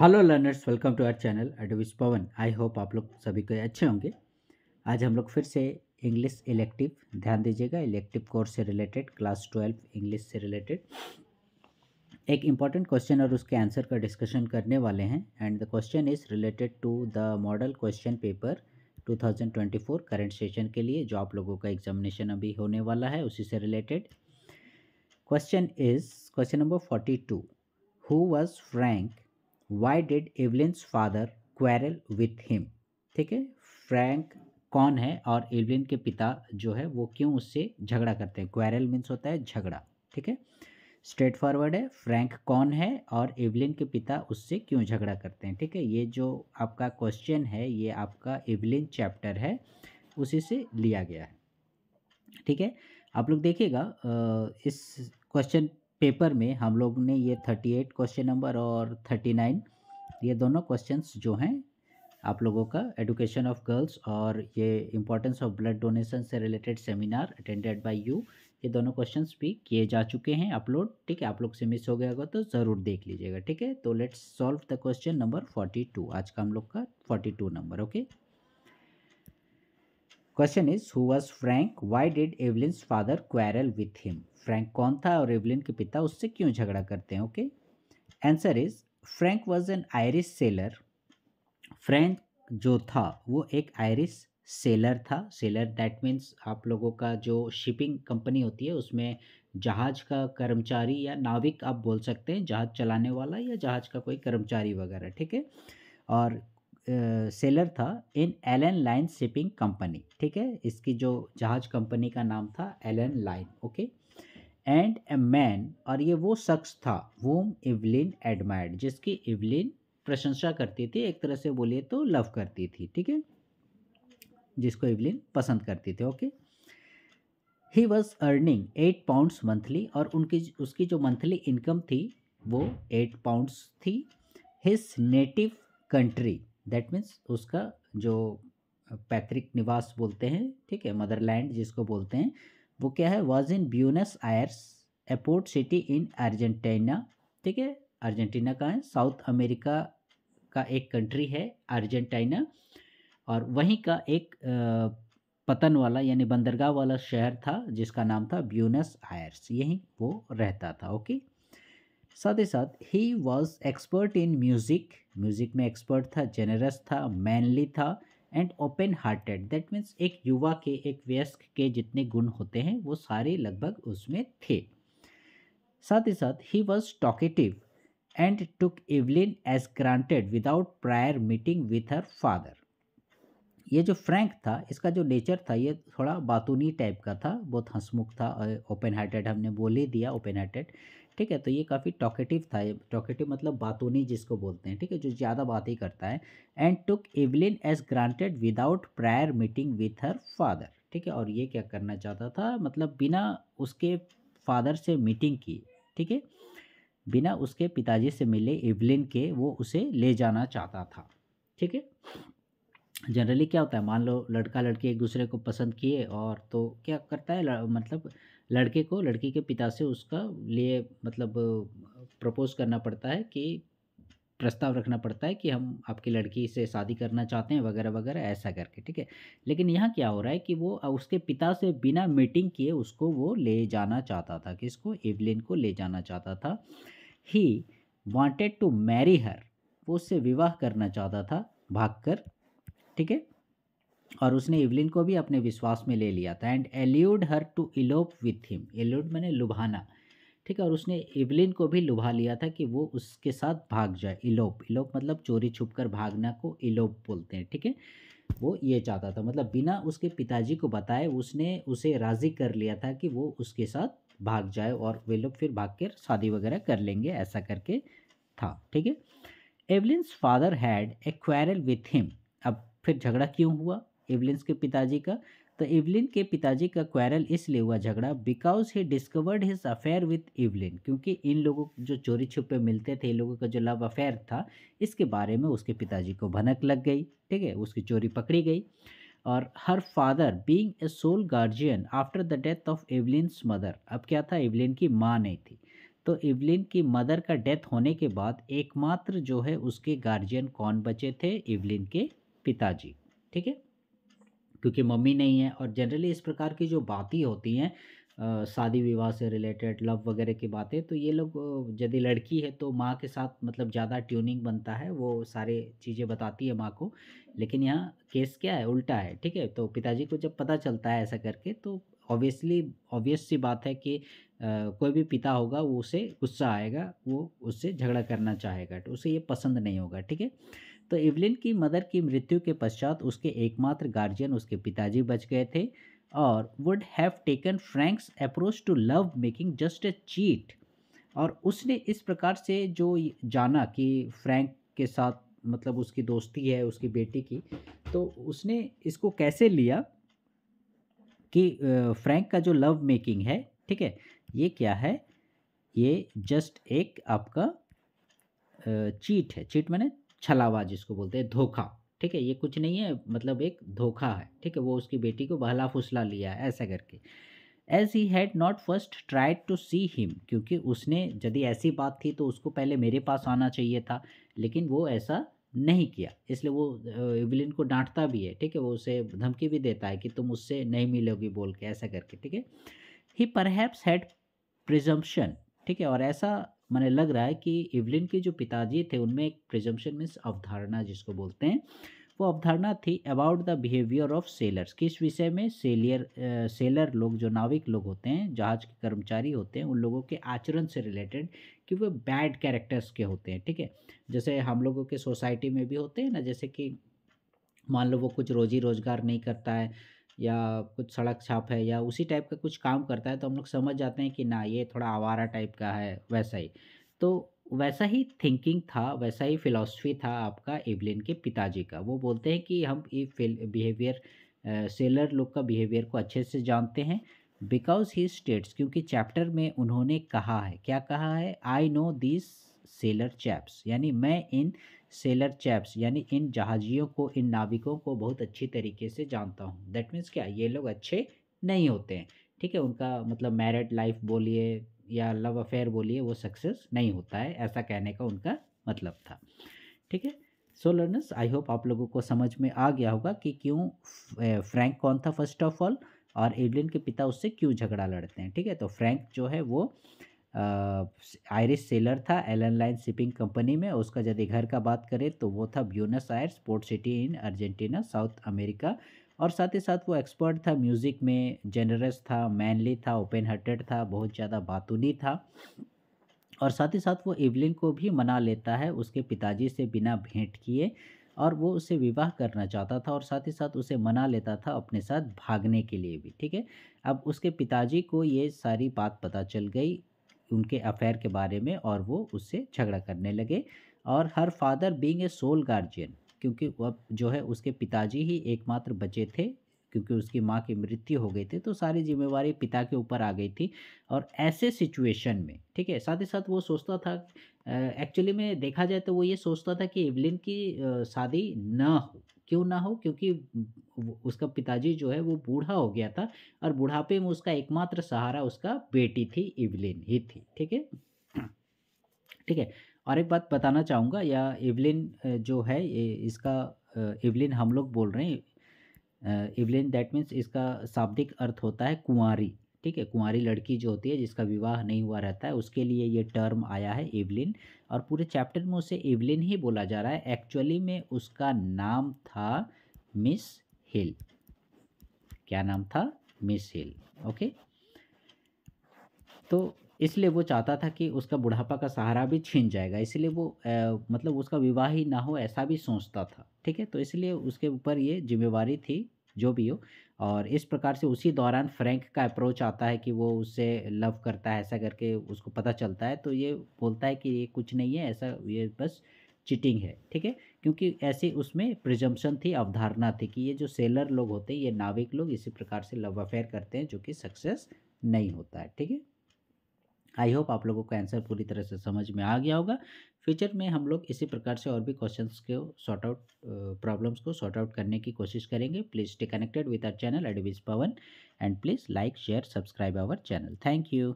hello learners welcome to our channel with Pawan I hope आप लोग सभी को अच्छे होंगे आज हम लोग फिर से इंग्लिश इलेक्टिव ध्यान दीजिएगा इलेक्टिव कोर्स से रिलेटेड क्लास ट्वेल्व इंग्लिश से रिलेटेड एक इम्पॉर्टेंट क्वेश्चन और उसके आंसर का डिस्कशन करने वाले हैं and the question is related to the model question paper 2024 current session के लिए जो आप लोगों का एग्जामिनेशन अभी होने वाला है उसी से related question is question number forty two who was Frank why did Evelyn's father quarrel with him ठीक है फ्रैंक कौन है और एवलिन के पिता जो है वो क्यों उससे झगड़ा करते हैं क्वेरल मीन्स होता है झगड़ा ठीक है स्ट्रेट फॉरवर्ड है फ्रैंक कौन है और एवलिन के पिता उससे क्यों झगड़ा करते हैं ठीक है ये जो आपका क्वेश्चन है ये आपका एवलिन चैप्टर है उसी से लिया गया है ठीक है आप लोग देखिएगा इस क्वेश्चन पेपर में हम लोग ने ये थर्टी एट क्वेश्चन नंबर और थर्टी नाइन ये दोनों क्वेश्चंस जो हैं आप लोगों का एडुकेशन ऑफ गर्ल्स और ये इम्पोर्टेंस ऑफ ब्लड डोनेशन से related seminar attended by you ये दोनों क्वेश्चंस भी किए जा चुके हैं अपलोड ठीक है आप लोग से मिस हो गया होगा तो ज़रूर देख लीजिएगा ठीक है तो let's solve the question number forty two आज का हम लोग का forty two number okay question is who was Frank why did Evelyn father quarrel with him Frank कौन था और एवलिन के पिता उससे क्यों झगड़ा करते हैं okay answer is Frank was an Irish sailor Frank जो था वो एक आयरिश सेलर था सेलर दैट मीन्स आप लोगों का जो शिपिंग कंपनी होती है उसमें जहाज का कर्मचारी या नाविक आप बोल सकते हैं जहाज चलाने वाला या जहाज का कोई कर्मचारी वगैरह ठीक है और सेलर था in Allan Line shipping company ठीक है इसकी जो जहाज कंपनी का नाम था Allan Line okay and a man और ये वो शख्स था वोम इवलिन एडमायर्ड जिसकी इवलिन प्रशंसा करती थी एक तरह से बोलिए तो लव करती थी ठीक है जिसको इवलिन पसंद करती थी okay he was earning eight pounds monthly और उनकी उसकी जो मंथली इनकम थी वो एट पाउंड्स थी his native country that means उसका जो पैतृक निवास बोलते हैं ठीक है मदरलैंड जिसको बोलते हैं वो क्या है was in Buenos Aires a port city in Argentina ठीक है अर्जेंटीना का है साउथ अमेरिका का एक कंट्री है अर्जेंटीना और वहीं का एक पतन वाला यानी बंदरगाह वाला शहर था जिसका नाम था ब्यूनस आयर्स यहीं वो रहता था ओके साथ ही साथ ही was expert in music music में एक्सपर्ट था जेनरस था मैनली था and open hearted that means एक युवा के एक व्यस्क के जितने गुण होते हैं वो सारे लगभग उसमें थे साथ ही साथ ही was talkative and took Eveline as granted without prior meeting with her father ये जो फ्रैंक था इसका जो नेचर था ये थोड़ा बातूनी टाइप का था बहुत हंसमुख था ओपन हार्टेड हमने बोल ही दिया ओपन हार्टेड ठीक है तो ये काफ़ी टॉकेटिव था ये टॉकेटिव मतलब बातूनी जिसको बोलते हैं ठीक है जो ज़्यादा बात ही करता है and took Eveline as granted without prior meeting with her father ठीक है और ये क्या करना चाहता था मतलब बिना उसके फादर से मीटिंग की ठीक है बिना उसके पिताजी से मिले एवलिन के वो उसे ले जाना चाहता था ठीक है जनरली क्या होता है मान लो लड़का लड़की एक दूसरे को पसंद किए और तो क्या करता है मतलब लड़के को लड़की के पिता से उसका लिए मतलब प्रपोज करना पड़ता है कि प्रस्ताव रखना पड़ता है कि हम आपकी लड़की से शादी करना चाहते हैं वगैरह वगैरह ऐसा करके ठीक है लेकिन यहाँ क्या हो रहा है कि वो उसके पिता से बिना मीटिंग किए उसको वो ले जाना चाहता था किसको एवलिन को ले जाना चाहता था he wanted to marry her वो उससे विवाह करना चाहता था भाग कर ठीक है और उसने इवलिन को भी अपने विश्वास में ले लिया था and allured her to elope with him allured मैंने लुभाना ठीक है और उसने इवलिन को भी लुभा लिया था कि वो उसके साथ भाग जाए इलोप इलोप मतलब चोरी छुप कर भागना को इलोप बोलते हैं ठीक है वो ये चाहता था मतलब बिना उसके पिताजी को बताए उसने उसे राज़ी कर लिया था कि वो उसके साथ भाग जाए और वे लोग फिर भाग कर शादी वगैरह कर लेंगे ऐसा करके था ठीक है Eveline father had a quarrel with him अब फिर झगड़ा क्यों हुआ एवलिन के पिताजी का तो इवलिन के पिताजी का क्वारल इसलिए हुआ झगड़ा because he discovered his affair with Eveline क्योंकि इन लोगों जो चोरी छुपे मिलते थे इन लोगों का जो लव अफेयर था इसके बारे में उसके पिताजी को भनक लग गई ठीक है उसकी चोरी पकड़ी गई और her father being a sole guardian after the death of Eveline mother अब क्या था एवलिन की माँ नहीं थी तो इवलिन की मदर का डेथ होने के बाद एकमात्र जो है उसके गार्जियन कौन बचे थे इवलिन के पिताजी ठीक है क्योंकि मम्मी नहीं है और जनरली इस प्रकार की जो बातें होती हैं शादी विवाह से रिलेटेड लव वगैरह की बातें तो ये लोग यदि लड़की है तो माँ के साथ मतलब ज़्यादा ट्यूनिंग बनता है वो सारे चीज़ें बताती है माँ को लेकिन यहाँ केस क्या है उल्टा है ठीक है तो पिताजी को जब पता चलता है ऐसा करके तो ऑब्वियसली ऑब्वियस सी बात है कि आ, कोई भी पिता होगा वो उसे गुस्सा आएगा वो उससे झगड़ा करना चाहेगा तो उसे ये पसंद नहीं होगा ठीक है तो इवलिन की मदर की मृत्यु के पश्चात उसके एकमात्र गार्जियन उसके पिताजी बच गए थे और would have taken Frank's approach to love making just a cheat और उसने इस प्रकार से जो जाना कि फ्रैंक के साथ मतलब उसकी दोस्ती है उसकी बेटी की तो उसने इसको कैसे लिया कि फ्रैंक का जो लव मेकिंग है ठीक है ये क्या है ये जस्ट एक आपका चीट है चीट मैंने छलावा जिसको बोलते हैं धोखा ठीक है ये कुछ नहीं है मतलब एक धोखा है ठीक है वो उसकी बेटी को बहला फुसला लिया है ऐसा करके as he had not first tried to see him क्योंकि उसने यदि ऐसी बात थी तो उसको पहले मेरे पास आना चाहिए था लेकिन वो ऐसा नहीं किया इसलिए वो इवलिन को डांटता भी है ठीक है वो उसे धमकी भी देता है कि तुम उससे नहीं मिलोगी बोल के ऐसा करके ठीक है ही परहैप्स हैड प्रिजम्पन ठीक है और ऐसा मैंने लग रहा है कि इवलिन के जो पिताजी थे उनमें एक प्रिजम्पन मीन्स अवधारणा जिसको बोलते हैं वो अवधारणा थी about the behaviour of sailors किस विषय में सेलियर सेलर लोग जो नाविक लोग होते हैं जहाज के कर्मचारी होते हैं उन लोगों के आचरण से रिलेटेड कि वे बैड कैरेक्टर्स के होते हैं ठीक है जैसे हम लोगों के सोसाइटी में भी होते हैं ना जैसे कि मान लो वो कुछ रोजी रोजगार नहीं करता है या कुछ सड़क छाप है या उसी टाइप का कुछ काम करता है तो हम लोग समझ जाते हैं कि ना ये थोड़ा आवारा टाइप का है वैसा ही तो वैसा ही थिंकिंग था वैसा ही फिलॉसफी था आपका एवलिन के पिताजी का वो बोलते हैं कि हम ये बिहेवियर सेलर लोग का बिहेवियर को अच्छे से जानते हैं बिकॉज ही स्टेट्स क्योंकि चैप्टर में उन्होंने कहा है क्या कहा है I know this sailor chaps यानी मैं इन सेलर चैप्स यानी इन जहाजियों को इन नाविकों को बहुत अच्छी तरीके से जानता हूँ दैट मीन्स क्या ये लोग अच्छे नहीं होते हैं ठीक है उनका मतलब मैरिड लाइफ बोलिए या लव अफेयर बोलिए वो सक्सेस नहीं होता है ऐसा कहने का उनका मतलब था ठीक है सो लर्नर्स आई होप आप लोगों को समझ में आ गया होगा कि क्यों फ्रैंक कौन था फर्स्ट ऑफ ऑल और एवलिन के पिता उससे क्यों झगड़ा लड़ते हैं ठीक है तो फ्रैंक जो है वो आयरिश सेलर था एलन लाइन शिपिंग कंपनी में उसका यदि घर का बात करें तो वो था Buenos Aires sport city in Argentina South America और साथ ही साथ वो एक्सपर्ट था म्यूज़िक में जेनरस था मैनली था ओपन हार्टेड था बहुत ज़्यादा बातूनी था और साथ ही साथ वो इवलिन को भी मना लेता है उसके पिताजी से बिना भेंट किए और वो उसे विवाह करना चाहता था और साथ ही साथ उसे मना लेता था अपने साथ भागने के लिए भी ठीक है अब उसके पिताजी को ये सारी बात पता चल गई उनके अफेयर के बारे में और वो उससे झगड़ा करने लगे और her father being a sole guardian क्योंकि वह जो है उसके पिताजी ही एकमात्र बचे थे क्योंकि उसकी माँ की मृत्यु हो गई थी तो सारी जिम्मेवारी पिता के ऊपर आ गई थी और ऐसे सिचुएशन में ठीक है साथ ही साथ वो सोचता था एक्चुअली में देखा जाए तो वो ये सोचता था कि इवलिन की शादी ना हो क्यों ना हो क्योंकि उसका पिताजी जो है वो बूढ़ा हो गया था और बुढ़ापे में उसका एकमात्र सहारा उसका बेटी थी इवलिन ही थी ठीक है ठीक है और एक बात बताना चाहूँगा या इवलिन जो है इसका इवलिन हम लोग बोल रहे हैं इवलिन दैट मीन्स इसका शाब्दिक अर्थ होता है कुंवारी ठीक है कुंवारी लड़की जो होती है जिसका विवाह नहीं हुआ रहता है उसके लिए ये टर्म आया है इवलिन और पूरे चैप्टर में उसे इवलिन ही बोला जा रहा है एक्चुअली में उसका नाम था मिस हिल क्या नाम था मिस हिल ओके तो इसलिए वो चाहता था कि उसका बुढ़ापा का सहारा भी छीन जाएगा इसलिए वो आ, मतलब उसका विवाह ही ना हो ऐसा भी सोचता था ठीक है तो इसलिए उसके ऊपर ये जिम्मेवारी थी जो भी हो और इस प्रकार से उसी दौरान फ्रैंक का अप्रोच आता है कि वो उससे लव करता है ऐसा करके उसको पता चलता है तो ये बोलता है कि ये कुछ नहीं है ऐसा ये बस चिटिंग है ठीक है क्योंकि ऐसे उसमें प्रिजम्पन थी अवधारणा थी कि ये जो सेलर लोग होते हैं ये नाविक लोग इसी प्रकार से लव अफेयर करते हैं जो कि सक्सेस नहीं होता है ठीक है आई होप आप लोगों को आंसर पूरी तरह से समझ में आ गया होगा फ्यूचर में हम लोग इसी प्रकार से और भी क्वेश्चंस को सॉर्ट आउट प्रॉब्लम्स को सॉर्ट आउट करने की कोशिश करेंगे please stay connected with our channel एडविज Pawan and please like share subscribe our channel thank you